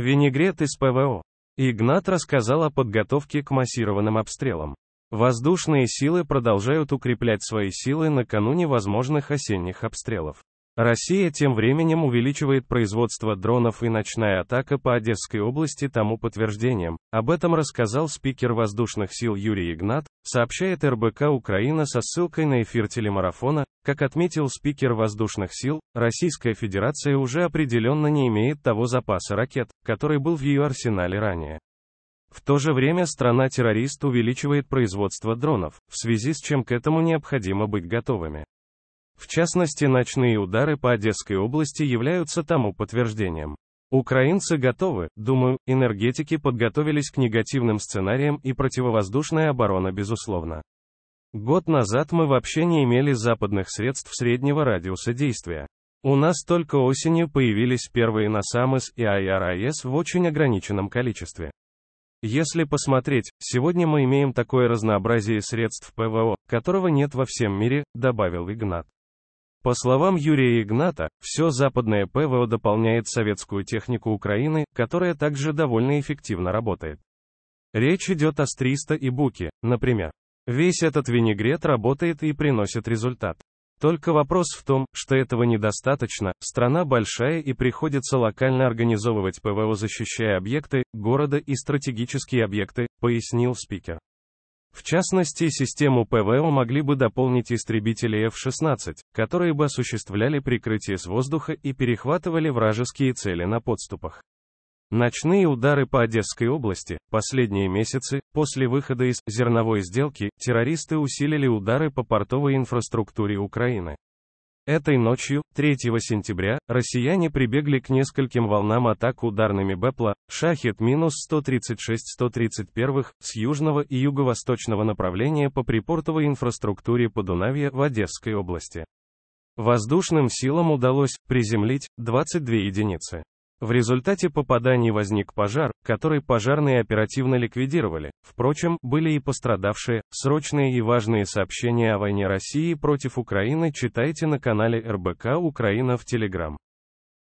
Винегрет из ПВО. Игнат рассказал о подготовке к массированным обстрелам. Воздушные силы продолжают укреплять свои силы накануне возможных осенних обстрелов. Россия тем временем увеличивает производство дронов и ночная атака по Одесской области тому подтверждением. Об этом рассказал спикер воздушных сил Юрий Игнат, сообщает РБК Украина со ссылкой на эфир телемарафона. Как отметил спикер воздушных сил, Российская Федерация уже определенно не имеет того запаса ракет, который был в ее арсенале ранее. В то же время страна-террорист увеличивает производство дронов, в связи с чем к этому необходимо быть готовыми. В частности, ночные удары по Одесской области являются тому подтверждением. Украинцы готовы, думаю, энергетики подготовились к негативным сценариям и противовоздушная оборона безусловно. Год назад мы вообще не имели западных средств среднего радиуса действия. У нас только осенью появились первые НАСАМС и IRIS в очень ограниченном количестве. Если посмотреть, сегодня мы имеем такое разнообразие средств ПВО, которого нет во всем мире, добавил Игнат. По словам Юрия Игната, все западное ПВО дополняет советскую технику Украины, которая также довольно эффективно работает. Речь идет о С-300 и Буке, например. Весь этот винегрет работает и приносит результат. Только вопрос в том, что этого недостаточно, страна большая и приходится локально организовывать ПВО, защищая объекты, города и стратегические объекты, пояснил спикер. В частности, систему ПВО могли бы дополнить истребители F-16, которые бы осуществляли прикрытие с воздуха и перехватывали вражеские цели на подступах. Ночные удары по Одесской области. Последние месяцы, после выхода из «зерновой сделки», террористы усилили удары по портовой инфраструктуре Украины. Этой ночью, 3 сентября, россияне прибегли к нескольким волнам атак ударными БЭПЛа, «Шахет-136-131» с южного и юго-восточного направления по припортовой инфраструктуре Подунавья в Одесской области. Воздушным силам удалось приземлить 22 единицы. В результате попаданий возник пожар, который пожарные оперативно ликвидировали. Впрочем, были и пострадавшие. Срочные и важные сообщения о войне России против Украины читайте на канале РБК Украина в Телеграм.